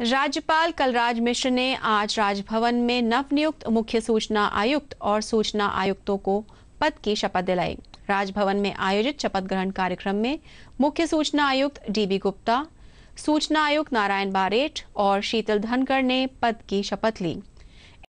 राज्यपाल कलराज मिश्र ने आज राजभवन में नवनियुक्त मुख्य सूचना आयुक्त और सूचना आयुक्तों को पद की शपथ दिलाई राजभवन में आयोजित शपथ ग्रहण कार्यक्रम में मुख्य सूचना आयुक्त डीबी गुप्ता सूचना आयुक्त नारायण बारेठ और शीतल धनकर ने पद की शपथ ली